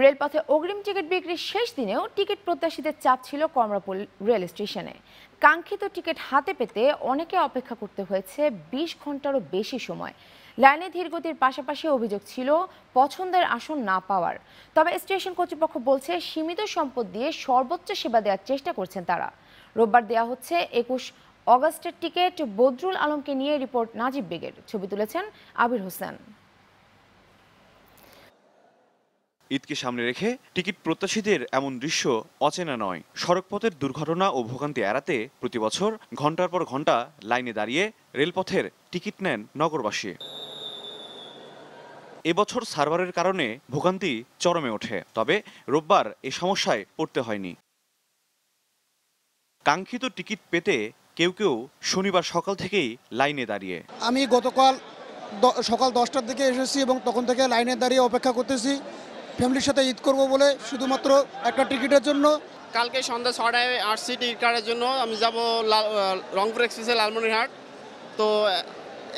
রেলপথে অগ্রিম টিকিট বিক্রির শেষ দিনেও টিকিট প্রত্যাশীদের চাপ ছিল কমরাপুল রেল স্টেশনে কাঙ্ক্ষিত টিকিট হাতে পেতে অনেকে অপেক্ষা করতে হয়েছে ২০ ঘন্টারও বেশি সময় লাইনে ধীরগতির পাশাপাশি অভিযোগ ছিল পছন্দের আসন না পাওয়ার তবে স্টেশন কর্তৃপক্ষ বলছে সীমিত সম্পদ দিয়ে সর্বোচ্চ সেবা দেওয়ার চেষ্টা করছেন তারা রোববার দেয়া হচ্ছে একুশ অগস্টের টিকিট বদরুল আলমকে নিয়ে রিপোর্ট নাজিব বেগের ছবি তুলেছেন আবির হোসেন ঈদকে সামনে রেখে টিকিট প্রত্যাশীদের এমন দৃশ্য অচেনা নয় সড়কপথের দুর্ঘটনা ও ভোগান্তি এড়াতে প্রতি বছর ঘন্টার পর ঘন্টা লাইনে দাঁড়িয়ে রেলপথের টিকিট নেন নগরবাসী এবছর সার্ভারের কারণে ভোগান্তি চরমে ওঠে তবে রোববার এ সমস্যায় পড়তে হয়নি কাঙ্ক্ষিত টিকিট পেতে কেউ কেউ শনিবার সকাল থেকেই লাইনে দাঁড়িয়ে আমি গতকাল সকাল দশটার দিকে এসেছি এবং তখন থেকে লাইনে দাঁড়িয়ে অপেক্ষা করতেছি ফ্যামিলির সাথে ঈদ করবো বলে শুধুমাত্র একটা টিকিটের জন্য কালকে সন্ধ্যা ছটায় আরসি টিকিট কাটার জন্য আমি যাব রংপুর এক্সপ্রেসে লালমনিরহাট তো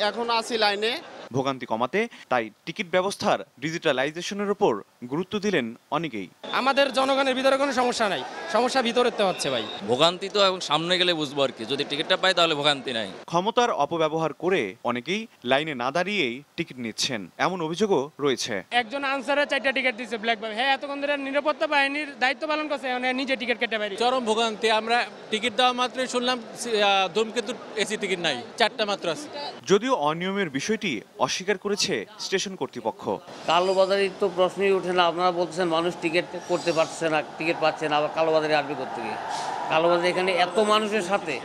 এখন আছি লাইনে ভোগান্তি কমাতে তাই টিকিট ব্যবস্থার ডিজিটালাইজেশনের উপর গুরুত্ব দিলেন অনেকেই আমাদের জনগণের ভিতরে কোনো সমস্যা নাই সমস্যা ভিতরেতে হচ্ছে ভাই ভোগান্তি তো এবং সামনে গেলে বুঝবো আর কি যদি টিকিটটা পাই তাহলে ভোগান্তি নাই ক্ষমতার অপব্যবহার করে অনেকেই লাইনে না দাঁড়িয়েই টিকিট নিচ্ছেন এমন অভিযোগও রয়েছে একজন আনসারে চারটা টিকিট দিয়েছে ব্ল্যাক ভাই হ্যাঁ এতক্ষণ ধরে নিরাপত্তা বাহিনীর দায়িত্ব পালন করছে মানে নিজে টিকিট কেটে বাইরে চরম ভোগান্তি আমরা টিকিট দেওয়া মাত্রই শুনলাম ধূমকেতু এসি টিকিট নাই চারটা মাত্র আছে যদিও অনিয়মের বিষয়টি অস্বীকার করেছে স্টেশন কর্তৃপক্ষ কালোবাজারি তো প্রশ্নই ওঠে না আপনারা বলছেন মানুষ টিকিট করতে পারছে না টিকিট পাচ্ছে না আবার কালোবাজারে আসবে করতে গিয়ে কালোবাজারে এখানে এত মানুষের সাথে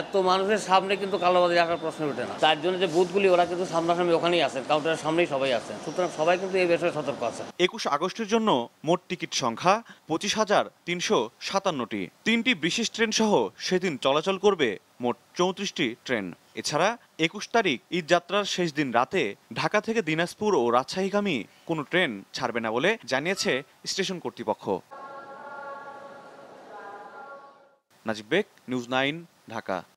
এত মানুষের সামনে কিন্তু কালোবাজারি আসার প্রশ্ন ওঠে না তার জন্য যে বুথগুলি ওরা কিন্তু সামনাসামনি ওখানেই আছেন কাউন্টারের সামনেই সবাই আছেন সুতরাং সবাই কিন্তু এই বিষয়ে সতর্ক আছে একুশ আগস্টের জন্য মোট টিকিট সংখ্যা পঁচিশ হাজার তিনশো সাতান্নটি তিনটি বিশেষ ট্রেন সহ সেদিন চলাচল করবে মোট চৌত্রিশটি ট্রেন এছাড়া একুশ তারিখ ঈদযাত্রার শেষ দিন রাতে ঢাকা থেকে দিনাজপুর ও রাজশাহীগামী কোনো ট্রেন ছাড়বে না বলে জানিয়েছে স্টেশন কর্তৃপক্ষ নাজিব বেগ নিউজ নাইন ঢাকা